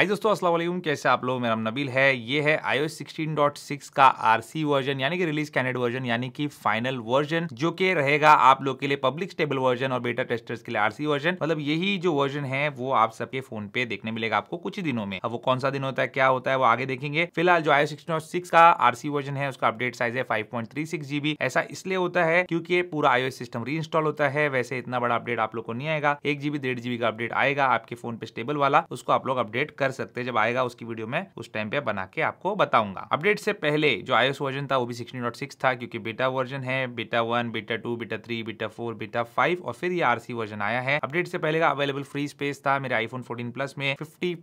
हाय दोस्तों अस्सलाम वालेकुम कैसे आप लोग मेरा नाम नबील है ये है डॉट 16.6 का आरसी वर्जन यानी कि रिलीज कैंडेड वर्जन यानी कि फाइनल वर्जन जो कि रहेगा आप लोग के लिए पब्लिक स्टेबल वर्जन और बेटा टेस्टर्स के लिए आरसी वर्जन मतलब यही जो वर्जन है वो आप सबके फोन पे देखने मिलेगा आपको कुछ ही दिनों में अब वो कौन सा दिन होता है क्या होता है वो आगे देखेंगे फिलहाल जो आयो सिक्स का आरसी वर्जन है उसका अपडेट साइज है फाइव जीबी ऐसा इसलिए होता है क्योंकि पूरा आयो सिस्टम री होता है वैसे इतना बड़ा अपडेट आप लोग को नहीं आएगा एक जीबी डेढ़ जीबी का अपडेट आएगा आपके फोन पे स्टेबल वाला उसको आप लोग अपडेट कर कर सकते हैं जब आएगा उसकी वीडियो में उस टाइम पे बना के आपको बताऊंगा अपडेट से पहले जो आयोस वर्जन था वो भी सिक्स था क्योंकि बीटा वर्जन है beta one beta two beta three beta four beta five और फिर ये आरसी वर्जन आया है अपडेट से पहले का अवेलेबल फ्री स्पेस था मेरे आईफोन फोर्टीन प्लस में फिफ्टी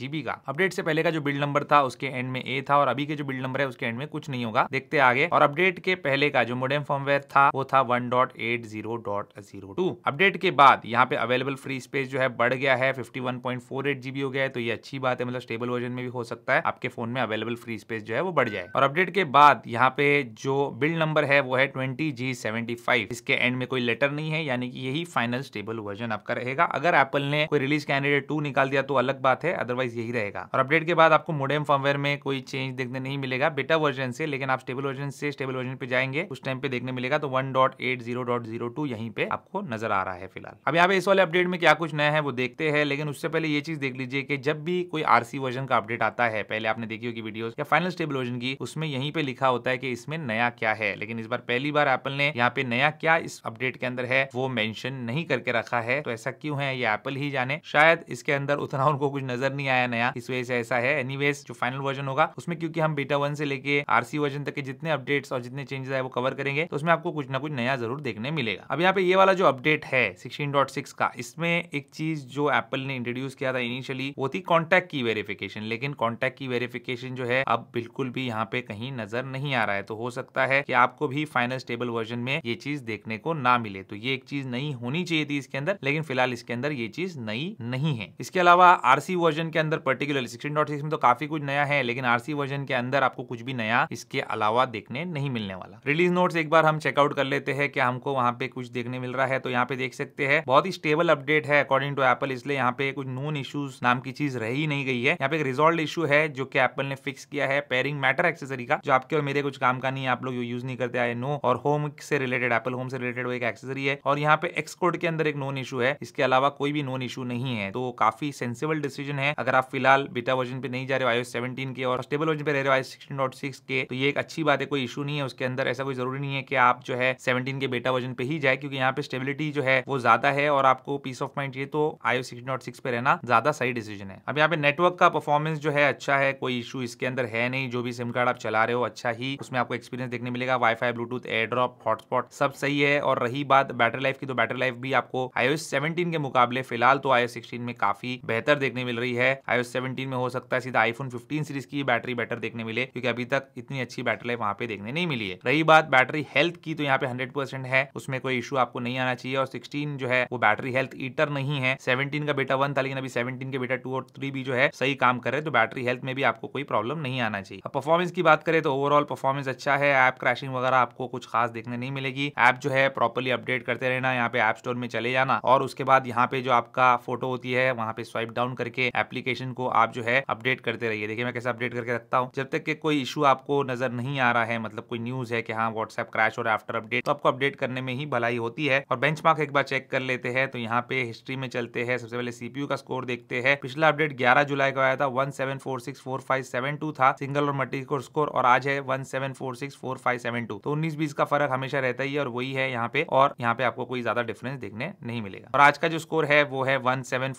जीबी का अपडेट से पहले का जो बिल्ड नंबर था उसके एंड में ए था और अभी के जो बिल्ड नंबर है उसके एंड में कुछ नहीं होगा देखते आगे और अपडेट के पहले का जो मोडेम फॉर्मवेयर था वो था 1.80.02 अपडेट के बाद यहाँ पे अवेलेबल फ्री स्पेस जो है बढ़ गया है 51.48 जीबी हो गया गया है तो ये अच्छी बात है मतलब स्टेबल वर्जन में भी हो सकता है आपके फोन में अवेलेबल फ्री स्पेस जो है वो बढ़ जाए और अपडेट के बाद यहाँ पे जो बिल्ड नंबर है वो है ट्वेंटी जी सेवेंटी फाइव इसके एंड में कोई लेटर नहीं है यानी कि यही फाइनल स्टेबल वर्जन आपका रहेगा अगर एप्पल ने कोई रिलीज कैंडिडेट टू निकाल दिया तो अलग बात है अदरवाइज यही रहेगा और अपडेट के बाद आपको मोडेम फॉर्मवेयर में कोई चेंज देखने नहीं मिलेगा बेटा वर्जन से लेकिन आप स्टेबल वर्जन से स्टेबल वर्जन पे जाएंगे उस टाइम पे देखने मिलेगा तो 1.80.02 यहीं पे आपको नजर आ रहा है फिलहाल अब यहाँ पे इस वाले अपडेट में क्या कुछ नया है वो देखते हैं लेकिन उससे पहले ये चीज देख लीजिए लीजिए कि जब भी कोई आरसी वर्जन का अपडेट आता है पहले आपने देखी होगी वीडियोस या फाइनल स्टेबल वर्जन की उसमें यहीं पे लिखा होता है कि इसमें नया क्या है लेकिन इस बार पहली बार एप्पल ने यहाँ पे नया क्या इस अपडेट के अंदर है वो मैंशन नहीं करके रखा है तो ऐसा क्यों है ये एप्पल ही जाने शायद इसके अंदर उतना उनको कुछ नजर नहीं आया नया इस वजह से ऐसा है एनी जो फाइनल वर्जन होगा उसमें क्योंकि हम बीटा वन से लेके आरसी वर्जन तक के जितने अपडेट्स और जितने चेंजेस है वो कवर करेंगे तो उसमें आपको कुछ ना कुछ नया जरूर देखने मिलेगा अब यहाँ पे ये वाला जो अपडेट है 16.6 का इसमें एक चीज जो एप्पल ने इंट्रोड्यूस किया था इनिशियली थी वो थी कॉन्टैक्ट की वेरिफिकेशन लेकिन कॉन्टैक्ट की वेरिफिकेशन जो है अब बिल्कुल भी यहाँ पे कहीं नजर नहीं आ रहा है तो हो सकता है कि आपको भी फाइनल स्टेबल वर्जन में ये चीज देखने को ना मिले तो ये एक चीज नई होनी चाहिए थी इसके अंदर लेकिन फिलहाल इसके अंदर ये चीज नई नहीं है इसके अलावा आरसी वर्जन के अंदर पर्टिकुलर सिक्सटीन डॉट सिक्स में तो काफी कुछ नया है लेकिन आरसी वर्जन के अंदर आपको कुछ भी नया इसके अलावा देखने नहीं मिलने वाला रिलीज नोट्स एक बार हम चेकआउट कर लेते हैं कि हमको वहां पे कुछ देखने मिल रहा है तो यहाँ पे देख सकते हैं बहुत ही स्टेबल अपडेट है अकॉर्डिंग टू एप्पल इसलिए यहाँ पे कुछ नून इश्यूज नाम नाम की चीज रह ही नहीं गई है यहाँ पे एक रिजॉल्व इशू है जो कि एप्पल ने फिक्स किया है पेरिंग मैटर एक्सेसरी का जो आपके और मेरे कुछ काम का नहीं है आप लोग यूज नहीं करते आए नो और होम से रिलेटेड एप्पल होम से रिलेटेड वो एक एक्सेसरी है और यहाँ पे एक्सकोड के अंदर एक नोन इशू है इसके अलावा कोई भी नोन इशू नहीं है तो काफी सेंसिबल डिसीजन है अगर आप फिलहाल बीटा वर्जन पे नहीं जा रहे हो आईओएस सेवेंटीन के और स्टेबल वर्जन पे रह रहे हो सिक्सटीन डॉट सिक्स के तो ये एक अच्छी बात है कोई इशू नहीं है उसके अंदर ऐसा कोई जरूरी नहीं है कि आप जो है 17 के बेटा वर्जन पे ही जाए क्योंकि यहाँ पे स्टेबिलिटी जो है वो ज्यादा है और आपको पीस ऑफ माइंड चाहिए तो आईओएस सिक्स पे रहना ज्यादा सही डिसीजन डिसीजन है अब यहाँ पे नेटवर्क का परफॉर्मेंस जो है अच्छा है कोई इशू इसके अंदर है नहीं जो भी सिम कार्ड आप चला रहे हो अच्छा ही उसमें आपको एक्सपीरियंस देखने मिलेगा वाईफाई ब्लूटूथ एयरड्रॉप हॉटस्पॉट सब सही है और रही बात बैटरी लाइफ की तो बैटरी लाइफ भी आपको आईओ सेवनटीन के मुकाबले फिलहाल तो आईओ सिक्सटीन में काफी बेहतर देखने मिल रही है आईओ सेवनटीन में हो सकता है सीधा आईफोन फिफ्टीन सीरीज की बैटरी बेटर देखने मिले क्योंकि अभी तक इतनी अच्छी बैटरी लाइफ वहां पे देखने नहीं मिली है रही बात बैटरी हेल्थ की तो यहाँ पे हंड्रेड है उसमें कोई इशू आपको नहीं आना चाहिए और सिक्सटीन जो है वो बैटरी हेल्थ ईटर नहीं है सेवनटीन का बेटा वन था लेकिन अभी सेवनटीन के बेटा टू और थ्री भी जो है सही काम कर करे तो बैटरी हेल्थ में भी आपको कोई प्रॉब्लम नहीं आना चाहिए अब परफॉर्मेंस की बात करें तो ओवरऑल परफॉर्मेंस अच्छा है ऐप क्रैशिंग वगैरह आपको कुछ खास देखने नहीं मिलेगी ऐप जो है प्रॉपरली अपडेट करते रहना यहाँ पे ऐप स्टोर में चले जाना और उसके बाद यहाँ पे जो आपका फोटो होती है वहाँ पे स्वाइप डाउन करके एप्लीकेशन को आप जो है अपडेट करते रहिए देखिए मैं कैसे अपडेट करके रखता हूँ जब तक के कोई इशू आपको नजर नहीं आ रहा है मतलब कोई न्यूज है कि हाँ व्हाट्सएप क्रैश हो रहा है आफ्टर अपडेट तो आपको अपडेट करने में ही भलाई होती है और बेंच एक बार चेक कर लेते हैं तो यहाँ पे हिस्ट्री में चलते हैं सबसे पहले सीपीयू का स्कोर देखते हैं पिछला अपडेट 11 जुलाई को आया था 1746457 था सिंगल और मल्टी स्कोर स्कोर और आज है 1746457 तो 19 बीस का फर्क हमेशा रहता ही है और वही है यहाँ पे और यहाँ पे आपको कोई ज्यादा डिफरेंस देखने नहीं मिलेगा और आज का जो स्कोर है वो है वन और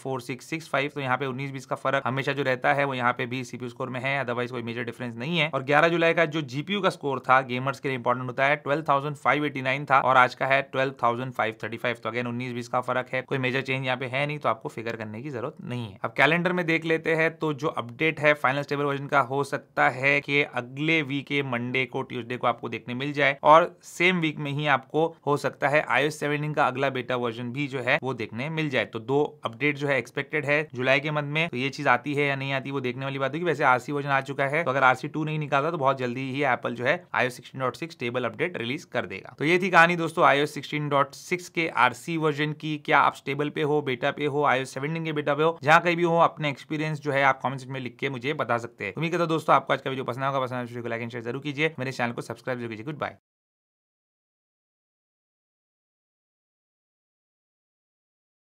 फोर तो यहाँ पे उन्नीस बीस का फर्क हमेशा जो रहता है वो यहाँ पे भी सीपीयू स्कोर में है अदरवाइज कोई मेजर डिफरेंस नहीं है और ग्यारह जुलाई का जो जीपीयू का स्कोर था गेमर्स के लिए इंपॉर्टेंट होता है ट्वेल्व था और आज का है ट्वेल्व तो अगेन उन्नीस बीस का फर्क है कोई मेजर चेंज यहाँ पे है नहीं तो आपको फिगर करने की जरूरत जरूरत नहीं है अब कैलेंडर में देख लेते हैं तो जो अपडेट है फाइनल स्टेबल वर्जन का हो सकता है कि अगले वीक के मंडे को ट्यूजडे को आपको देखने मिल जाए और सेम वीक में ही आपको हो सकता है आईओएस 17 का अगला बेटा वर्जन भी जो है वो देखने मिल जाए तो दो अपडेट जो है एक्सपेक्टेड है जुलाई के मंथ में तो ये चीज आती है या नहीं आती वो देखने वाली बात होगी वैसे आरसी वर्जन आ चुका है तो अगर आरसी टू नहीं निकालता तो बहुत जल्दी ही एप्पल जो है iOS sixteen dot six stable update release कर देगा तो ये थी कहानी दोस्तों आईओ सिक्सटीन डॉट सिक्स के आरसी वर्जन की क्या आप स्टेबल पे हो बेटा पे हो आईओ सेवनटीन के बेटा कर रहे हो जहाँ कहीं भी हो अपने एक्सपीरियंस जो है आप कमेंट में लिख के मुझे बता सकते हैं उम्मीद करता दोस्तों आपको आज का वीडियो पसंद होगा पसंद लाइक एंड शेयर जरूर कीजिए मेरे चैनल को सब्सक्राइब जरूर कीजिए गुड बाय